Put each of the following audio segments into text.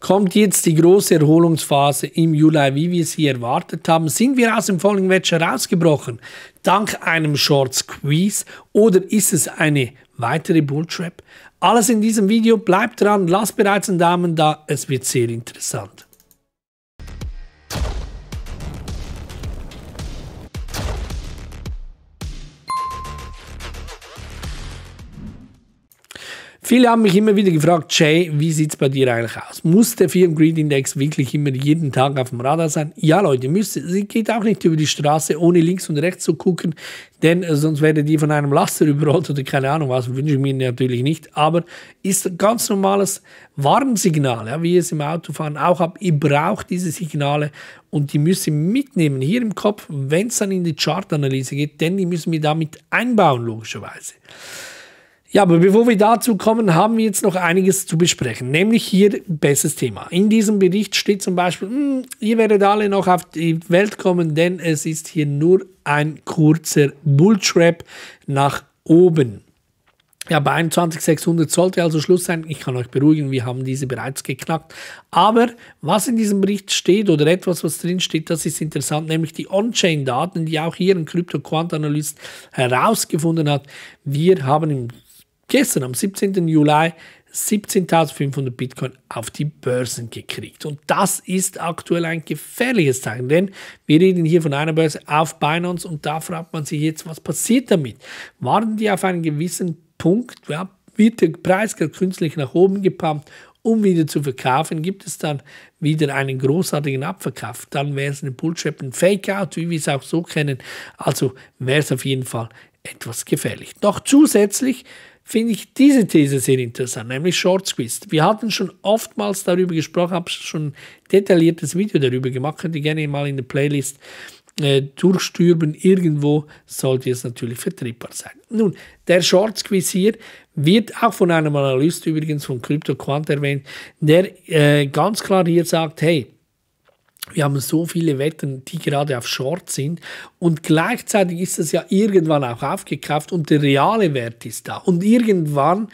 kommt jetzt die große Erholungsphase im Juli, wie wir sie erwartet haben. Sind wir aus dem Falling Wedge rausgebrochen? Dank einem Short Squeeze oder ist es eine weitere Bulltrap? Alles in diesem Video. Bleibt dran, lasst bereits einen Daumen da. Es wird sehr interessant. Viele haben mich immer wieder gefragt, Jay, wie sieht es bei dir eigentlich aus? Muss der Firm Greed Index wirklich immer jeden Tag auf dem Radar sein? Ja, Leute, müsst, ihr geht auch nicht über die Straße, ohne links und rechts zu gucken, denn äh, sonst werdet ihr von einem Laster überrollt oder keine Ahnung was, wünsche ich mir natürlich nicht, aber ist ein ganz normales Warnsignal, ja, wie ihr es im Autofahren auch habt. Ihr braucht diese Signale und die müsst ihr mitnehmen, hier im Kopf, wenn es dann in die Chartanalyse geht, denn die müssen wir damit einbauen, logischerweise. Ja, aber bevor wir dazu kommen, haben wir jetzt noch einiges zu besprechen, nämlich hier bestes Thema. In diesem Bericht steht zum Beispiel, mh, hm, ihr werdet alle noch auf die Welt kommen, denn es ist hier nur ein kurzer Bulltrap nach oben. Ja, bei 21.600 sollte also Schluss sein. Ich kann euch beruhigen, wir haben diese bereits geknackt. Aber was in diesem Bericht steht oder etwas, was drin steht, das ist interessant, nämlich die On-Chain-Daten, die auch hier ein Krypto-Quant-Analyst herausgefunden hat. Wir haben im gestern am 17. Juli 17.500 Bitcoin auf die Börsen gekriegt. Und das ist aktuell ein gefährliches Zeichen, denn wir reden hier von einer Börse auf Binance und da fragt man sich jetzt, was passiert damit? Warten die auf einen gewissen Punkt? Ja, wird der Preis künstlich nach oben gepumpt, um wieder zu verkaufen? Gibt es dann wieder einen großartigen Abverkauf? Dann wäre es ein Bullshit, ein Fake-Out, wie wir es auch so kennen. Also wäre es auf jeden Fall etwas gefährlich. Doch zusätzlich finde ich diese These sehr interessant, nämlich Short Squeeze. Wir hatten schon oftmals darüber gesprochen, habe schon ein detailliertes Video darüber gemacht, könnt ihr gerne mal in der Playlist äh, durchstürben. Irgendwo sollte es natürlich vertriebbar sein. Nun, der Short Squeeze hier wird auch von einem Analyst übrigens von CryptoQuant erwähnt, der äh, ganz klar hier sagt, hey, wir haben so viele Wetten, die gerade auf Short sind. Und gleichzeitig ist das ja irgendwann auch aufgekauft und der reale Wert ist da. Und irgendwann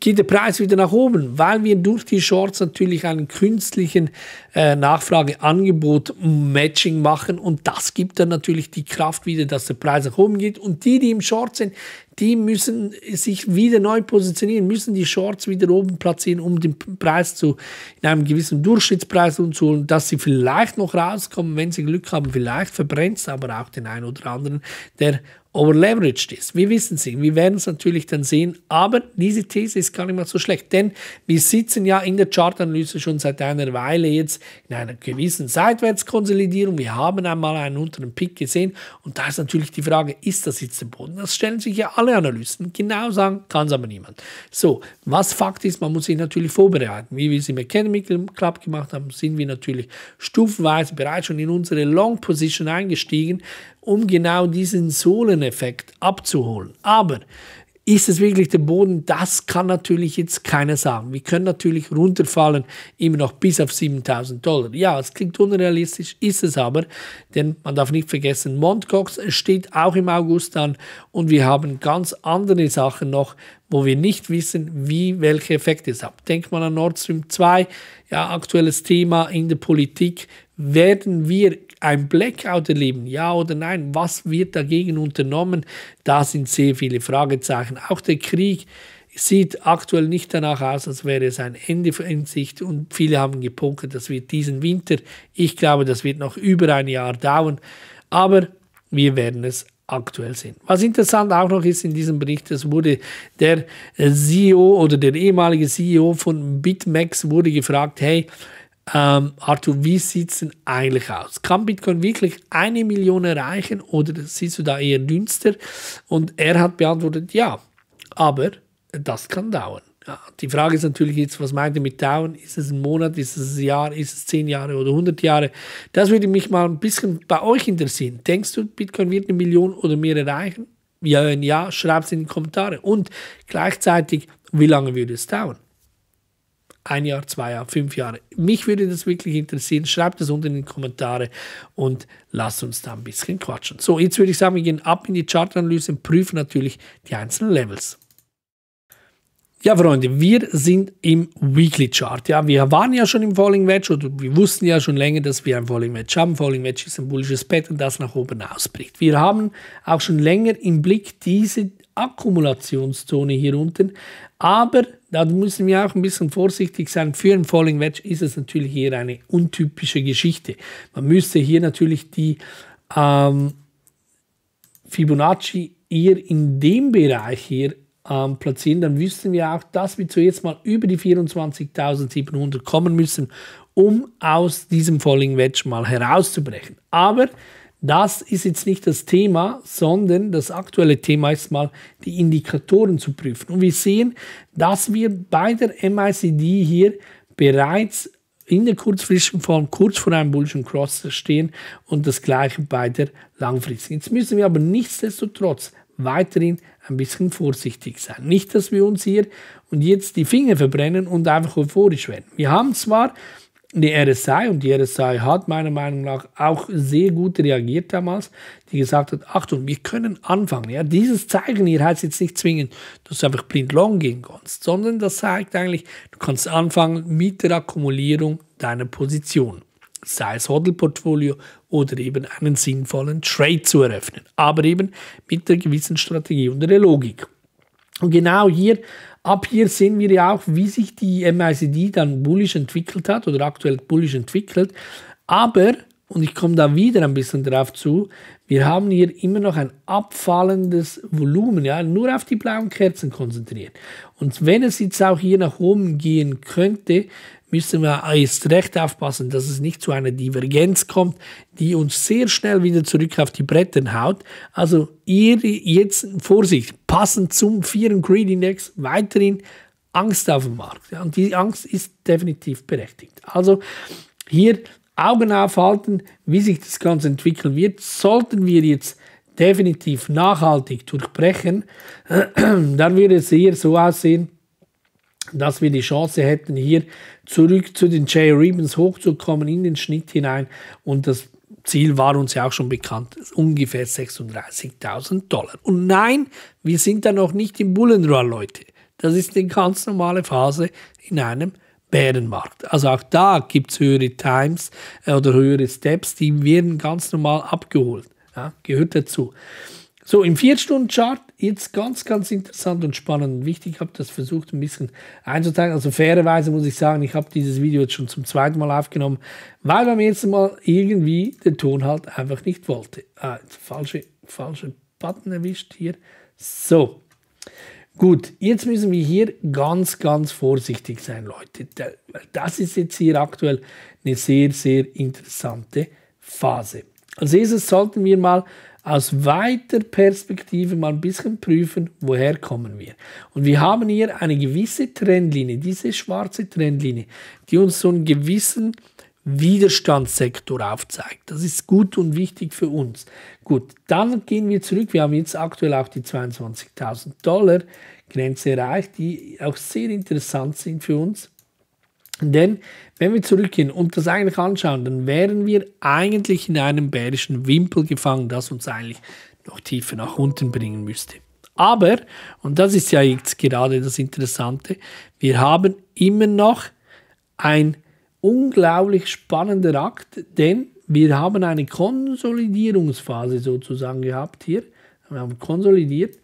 geht der Preis wieder nach oben, weil wir durch die Shorts natürlich einen künstlichen äh, Nachfrage-Angebot-Matching mm, machen und das gibt dann natürlich die Kraft wieder, dass der Preis nach oben geht und die, die im Short sind, die müssen sich wieder neu positionieren, müssen die Shorts wieder oben platzieren, um den Preis zu in einem gewissen Durchschnittspreis umzuholen, dass sie vielleicht noch rauskommen, wenn sie Glück haben, vielleicht verbrennt es aber auch den einen oder anderen, der overleveraged ist. Wir wissen sie, wir werden es natürlich dann sehen, aber diese These ist gar nicht mal so schlecht, denn wir sitzen ja in der Chartanalyse schon seit einer Weile jetzt in einer gewissen Seitwärtskonsolidierung. Wir haben einmal einen unteren Pick gesehen und da ist natürlich die Frage, ist das jetzt der Boden? Das stellen sich ja alle Analysten genau sagen, kann es aber niemand. So, was Fakt ist, man muss sich natürlich vorbereiten. Wie wir es im Academy Club gemacht haben, sind wir natürlich stufenweise bereits schon in unsere Long Position eingestiegen, um genau diesen Sohleneffekt abzuholen. Aber ist es wirklich der Boden? Das kann natürlich jetzt keiner sagen. Wir können natürlich runterfallen, immer noch bis auf 7000 Dollar. Ja, es klingt unrealistisch, ist es aber, denn man darf nicht vergessen, Montcox steht auch im August an und wir haben ganz andere Sachen noch, wo wir nicht wissen, wie welche Effekte es hat. Denkt man an Nord Stream 2, ja, aktuelles Thema in der Politik. Werden wir ein Blackout erleben, ja oder nein? Was wird dagegen unternommen? Da sind sehr viele Fragezeichen. Auch der Krieg sieht aktuell nicht danach aus, als wäre es ein Ende in Sicht und viele haben gepokert, das wird diesen Winter, ich glaube, das wird noch über ein Jahr dauern, aber wir werden es aktuell sehen. Was interessant auch noch ist in diesem Bericht, es wurde der CEO oder der ehemalige CEO von BitMEX wurde gefragt, hey, ähm, Arthur, wie sieht es denn eigentlich aus? Kann Bitcoin wirklich eine Million erreichen oder siehst du da eher dünster? Und er hat beantwortet, ja, aber das kann dauern. Ja, die Frage ist natürlich jetzt, was meint ihr mit dauern? Ist es ein Monat, ist es ein Jahr, ist es zehn Jahre oder 100 Jahre? Das würde mich mal ein bisschen bei euch interessieren. Denkst du, Bitcoin wird eine Million oder mehr erreichen? Ja, ja, schreibt es in die Kommentare. Und gleichzeitig, wie lange würde es dauern? ein Jahr, zwei Jahre, fünf Jahre. Mich würde das wirklich interessieren. Schreibt es unten in die Kommentare und lasst uns da ein bisschen quatschen. So, jetzt würde ich sagen, wir gehen ab in die Chartanalyse und prüfen natürlich die einzelnen Levels. Ja, Freunde, wir sind im Weekly Chart. Ja, wir waren ja schon im Falling Wedge oder wir wussten ja schon länger, dass wir ein Falling Wedge haben. Falling Wedge ist ein bullisches Pattern, das nach oben ausbricht. Wir haben auch schon länger im Blick diese Akkumulationszone hier unten. Aber da müssen wir auch ein bisschen vorsichtig sein. Für ein Falling Wedge ist es natürlich hier eine untypische Geschichte. Man müsste hier natürlich die ähm, Fibonacci eher in dem Bereich hier ähm, platzieren, dann wüssten wir auch, dass wir zuerst mal über die 24.700 kommen müssen, um aus diesem Falling Wedge mal herauszubrechen. Aber das ist jetzt nicht das Thema, sondern das aktuelle Thema ist mal, die Indikatoren zu prüfen. Und wir sehen, dass wir bei der MICD hier bereits in der kurzfristigen Form kurz vor einem Bullschen Cross stehen und das gleiche bei der langfristigen. Jetzt müssen wir aber nichtsdestotrotz weiterhin ein bisschen vorsichtig sein. Nicht, dass wir uns hier und jetzt die Finger verbrennen und einfach euphorisch werden. Wir haben zwar die RSI und die RSI hat meiner Meinung nach auch sehr gut reagiert damals, die gesagt hat, Achtung, wir können anfangen. Ja, dieses Zeigen hier heißt jetzt nicht zwingend, dass du einfach blind long gehen kannst, sondern das zeigt eigentlich, du kannst anfangen mit der Akkumulierung deiner Position sei es Hodl-Portfolio oder eben einen sinnvollen Trade zu eröffnen, aber eben mit einer gewissen Strategie und der Logik. Und genau hier ab hier sehen wir ja auch, wie sich die MICD dann bullish entwickelt hat oder aktuell bullish entwickelt. Aber, und ich komme da wieder ein bisschen drauf zu, wir haben hier immer noch ein abfallendes Volumen, ja, nur auf die blauen Kerzen konzentriert. Und wenn es jetzt auch hier nach oben gehen könnte, müssen wir erst recht aufpassen, dass es nicht zu einer Divergenz kommt, die uns sehr schnell wieder zurück auf die Bretter haut. Also ihr jetzt Vorsicht, passend zum vierten Greed Index weiterhin Angst auf dem Markt. und die Angst ist definitiv berechtigt. Also hier Augen aufhalten, wie sich das Ganze entwickeln wird. Sollten wir jetzt definitiv nachhaltig durchbrechen, dann würde es eher so aussehen, dass wir die Chance hätten, hier zurück zu den Jay Rebens hochzukommen in den Schnitt hinein. Und das Ziel war uns ja auch schon bekannt, ungefähr 36.000 Dollar. Und nein, wir sind da noch nicht im Bullenrun, Leute. Das ist eine ganz normale Phase in einem Bärenmarkt. Also auch da gibt es höhere Times äh, oder höhere Steps, die werden ganz normal abgeholt. Ja, gehört dazu. So, im 4-Stunden-Chart jetzt ganz, ganz interessant und spannend und wichtig. Ich habe das versucht ein bisschen einzuteilen. Also fairerweise muss ich sagen, ich habe dieses Video jetzt schon zum zweiten Mal aufgenommen, weil beim ersten Mal irgendwie der Ton halt einfach nicht wollte. Ah, falsche, falsche Button erwischt hier. So. Gut, jetzt müssen wir hier ganz, ganz vorsichtig sein, Leute. Das ist jetzt hier aktuell eine sehr, sehr interessante Phase. Als erstes sollten wir mal aus weiter Perspektive mal ein bisschen prüfen, woher kommen wir. Und wir haben hier eine gewisse Trendlinie, diese schwarze Trendlinie, die uns so einen gewissen Widerstandssektor aufzeigt. Das ist gut und wichtig für uns. Gut, dann gehen wir zurück. Wir haben jetzt aktuell auch die 22.000 Dollar Grenze erreicht, die auch sehr interessant sind für uns. Denn wenn wir zurückgehen und das eigentlich anschauen, dann wären wir eigentlich in einem bärischen Wimpel gefangen, das uns eigentlich noch tiefer nach unten bringen müsste. Aber, und das ist ja jetzt gerade das Interessante, wir haben immer noch ein unglaublich spannender Akt, denn wir haben eine Konsolidierungsphase sozusagen gehabt hier wir haben konsolidiert,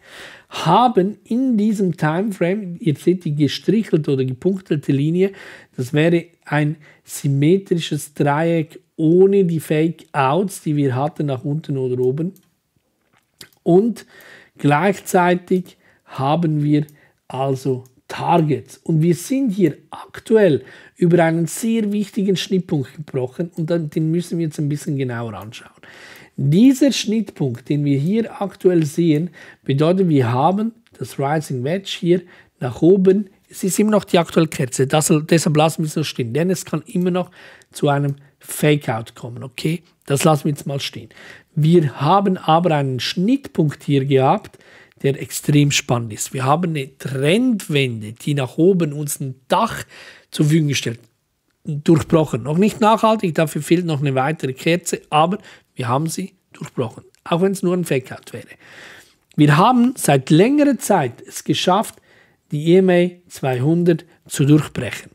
haben in diesem Timeframe, ihr seht die gestrichelte oder gepunktete Linie, das wäre ein symmetrisches Dreieck ohne die Fake-Outs, die wir hatten nach unten oder oben. Und gleichzeitig haben wir also Targets. Und wir sind hier aktuell über einen sehr wichtigen Schnittpunkt gebrochen und den müssen wir jetzt ein bisschen genauer anschauen. Dieser Schnittpunkt, den wir hier aktuell sehen, bedeutet, wir haben das Rising Wedge hier nach oben. Es ist immer noch die aktuelle Kerze, das, deshalb lassen wir es so stehen, denn es kann immer noch zu einem Fakeout kommen, okay? Das lassen wir jetzt mal stehen. Wir haben aber einen Schnittpunkt hier gehabt, der extrem spannend ist. Wir haben eine Trendwende, die nach oben uns ein Dach zur Verfügung stellt. durchbrochen. Noch nicht nachhaltig, dafür fehlt noch eine weitere Kerze, aber wir haben sie durchbrochen, auch wenn es nur ein Fakeout wäre. Wir haben seit längerer Zeit es geschafft, die EMA 200 zu durchbrechen.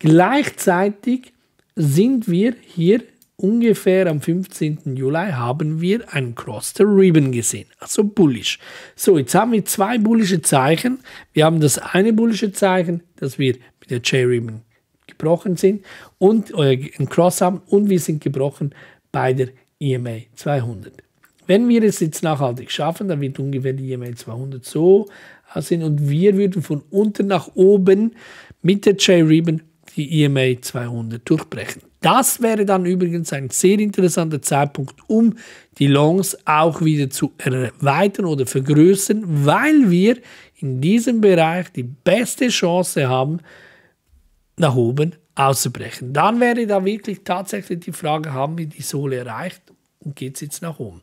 Gleichzeitig sind wir hier ungefähr am 15. Juli haben wir einen Cross the Ribbon gesehen, also bullish. So, jetzt haben wir zwei bullische Zeichen. Wir haben das eine bullische Zeichen, dass wir mit der J-Ribbon gebrochen sind und äh, einen Cross haben und wir sind gebrochen bei der EMA 200. Wenn wir es jetzt nachhaltig schaffen, dann wird ungefähr die EMA 200 so aussehen und wir würden von unten nach oben mit der J-Ribbon die EMA 200 durchbrechen. Das wäre dann übrigens ein sehr interessanter Zeitpunkt, um die Longs auch wieder zu erweitern oder vergrößern, weil wir in diesem Bereich die beste Chance haben, nach oben auszubrechen. Dann wäre da wirklich tatsächlich die Frage, haben wir die Sohle erreicht und geht es jetzt nach oben?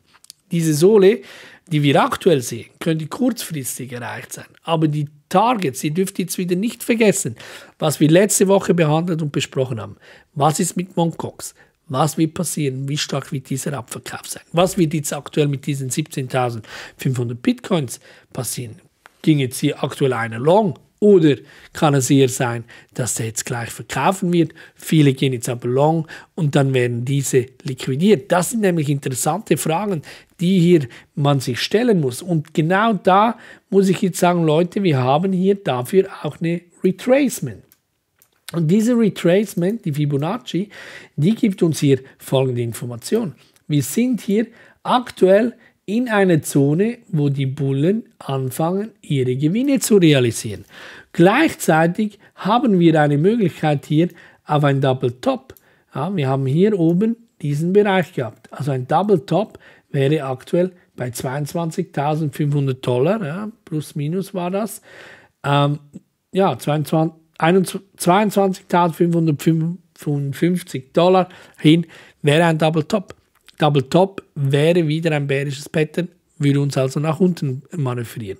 Diese Sohle, die wir aktuell sehen, könnte kurzfristig erreicht sein. Aber die Targets, die dürft ihr jetzt wieder nicht vergessen, was wir letzte Woche behandelt und besprochen haben. Was ist mit Moncox? Was wird passieren? Wie stark wird dieser Abverkauf sein? Was wird jetzt aktuell mit diesen 17.500 Bitcoins passieren? Ging jetzt hier aktuell einer Long? Oder kann es eher sein, dass er jetzt gleich verkaufen wird? Viele gehen jetzt aber long und dann werden diese liquidiert. Das sind nämlich interessante Fragen, die hier man sich stellen muss. Und genau da muss ich jetzt sagen, Leute, wir haben hier dafür auch eine Retracement. Und diese Retracement, die Fibonacci, die gibt uns hier folgende Information. Wir sind hier aktuell in eine Zone, wo die Bullen anfangen, ihre Gewinne zu realisieren. Gleichzeitig haben wir eine Möglichkeit hier auf ein Double Top. Ja, wir haben hier oben diesen Bereich gehabt. Also ein Double Top wäre aktuell bei 22.500 Dollar, ja, plus minus war das. Ähm, ja, 22.555 Dollar hin wäre ein Double Top. Double Top wäre wieder ein bärisches Pattern, würde uns also nach unten manövrieren.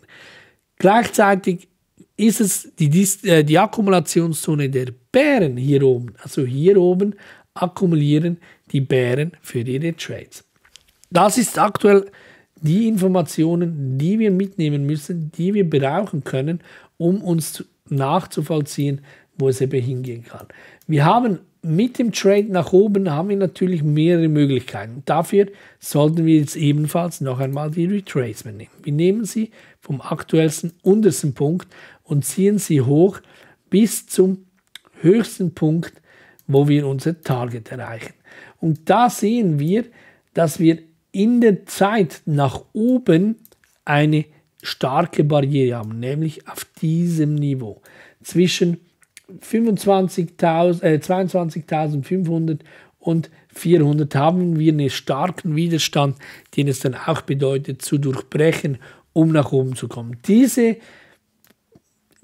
Gleichzeitig ist es die, die, äh, die Akkumulationszone der Bären hier oben. Also hier oben akkumulieren die Bären für ihre Trades. Das ist aktuell die Informationen, die wir mitnehmen müssen, die wir brauchen können, um uns nachzuvollziehen, wo es eben hingehen kann. Wir haben mit dem Trade nach oben haben wir natürlich mehrere Möglichkeiten. Dafür sollten wir jetzt ebenfalls noch einmal die Retracement nehmen. Wir nehmen sie vom aktuellsten untersten Punkt und ziehen sie hoch bis zum höchsten Punkt, wo wir unser Target erreichen. Und da sehen wir, dass wir in der Zeit nach oben eine starke Barriere haben, nämlich auf diesem Niveau zwischen äh, 22.500 und 400 haben wir einen starken Widerstand, den es dann auch bedeutet, zu durchbrechen, um nach oben zu kommen. Diese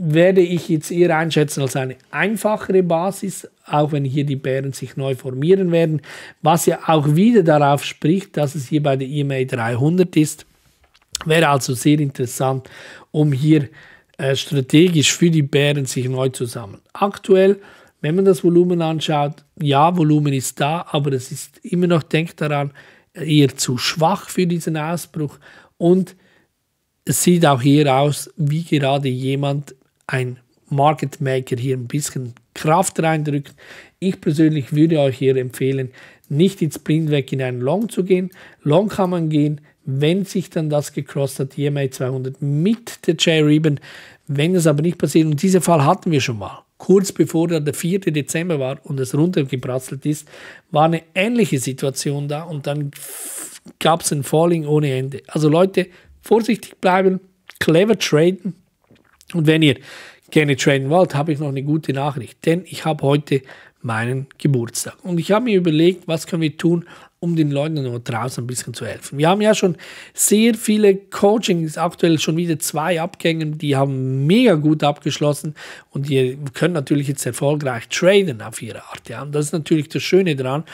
werde ich jetzt eher einschätzen als eine einfachere Basis, auch wenn hier die Bären sich neu formieren werden, was ja auch wieder darauf spricht, dass es hier bei der EMA 300 ist. Wäre also sehr interessant, um hier äh, strategisch für die Bären sich neu zu sammeln. Aktuell, wenn man das Volumen anschaut, ja, Volumen ist da, aber es ist immer noch, denkt daran, eher zu schwach für diesen Ausbruch und es sieht auch hier aus, wie gerade jemand, ein Market Maker, hier ein bisschen Kraft reindrückt. Ich persönlich würde euch hier empfehlen, nicht ins Blind in einen Long zu gehen. Long kann man gehen, wenn sich dann das gecrossed hat, EMA 200 mit der j Ribbon. Wenn das aber nicht passiert, und diesen Fall hatten wir schon mal, kurz bevor der 4. Dezember war und es runtergebratzelt ist, war eine ähnliche Situation da und dann gab es ein Falling ohne Ende. Also Leute, vorsichtig bleiben, clever traden und wenn ihr gerne traden wollt, habe ich noch eine gute Nachricht, denn ich habe heute meinen Geburtstag. Und ich habe mir überlegt, was können wir tun, um den Leuten nur draußen ein bisschen zu helfen. Wir haben ja schon sehr viele Coachings, aktuell schon wieder zwei Abgängen, die haben mega gut abgeschlossen und die können natürlich jetzt erfolgreich traden auf ihre Art. Ja. Und das ist natürlich das Schöne daran.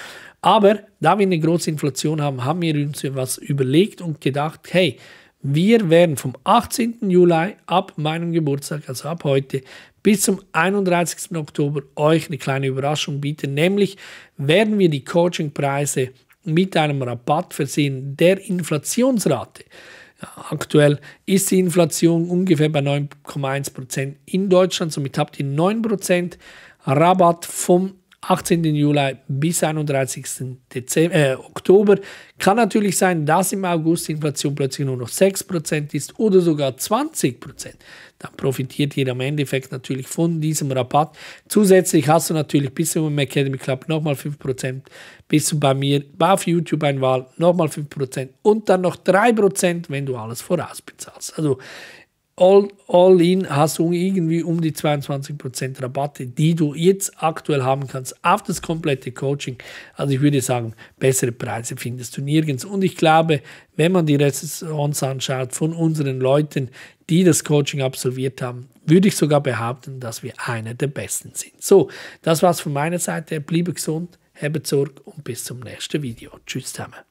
Aber da wir eine große Inflation haben, haben wir uns was überlegt und gedacht, hey, wir werden vom 18. Juli ab meinem Geburtstag, also ab heute, bis zum 31. Oktober euch eine kleine Überraschung bieten. Nämlich werden wir die Coachingpreise mit einem Rabatt versehen der Inflationsrate. Aktuell ist die Inflation ungefähr bei 9,1% in Deutschland, somit habt ihr 9% Rabatt vom 18. Juli bis 31. Dezember, äh, Oktober. Kann natürlich sein, dass im August die Inflation plötzlich nur noch 6% ist oder sogar 20%. Dann profitiert ihr am Endeffekt natürlich von diesem Rabatt. Zusätzlich hast du natürlich bis zum Academy Club nochmal 5%, bis zu bei mir auf YouTube ein Wahl nochmal 5% und dann noch 3%, wenn du alles vorausbezahlst. Also all, all in hast du irgendwie um die 22% Rabatte, die du jetzt aktuell haben kannst auf das komplette Coaching. Also ich würde sagen, bessere Preise findest du nirgends. Und ich glaube, wenn man die Resonanz anschaut von unseren Leuten, die das Coaching absolviert haben, würde ich sogar behaupten, dass wir einer der Besten sind. So, das war's von meiner Seite. Bleibe gesund, habe zurück und bis zum nächsten Video. Tschüss zusammen.